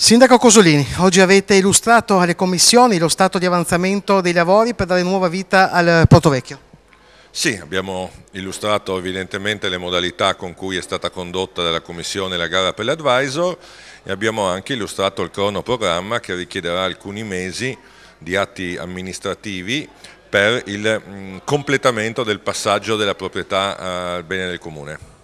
Sindaco Cosolini, oggi avete illustrato alle commissioni lo stato di avanzamento dei lavori per dare nuova vita al Porto Vecchio. Sì, abbiamo illustrato evidentemente le modalità con cui è stata condotta dalla Commissione la gara per l'advisor e abbiamo anche illustrato il cronoprogramma che richiederà alcuni mesi di atti amministrativi per il mm, completamento del passaggio della proprietà eh, al bene del Comune.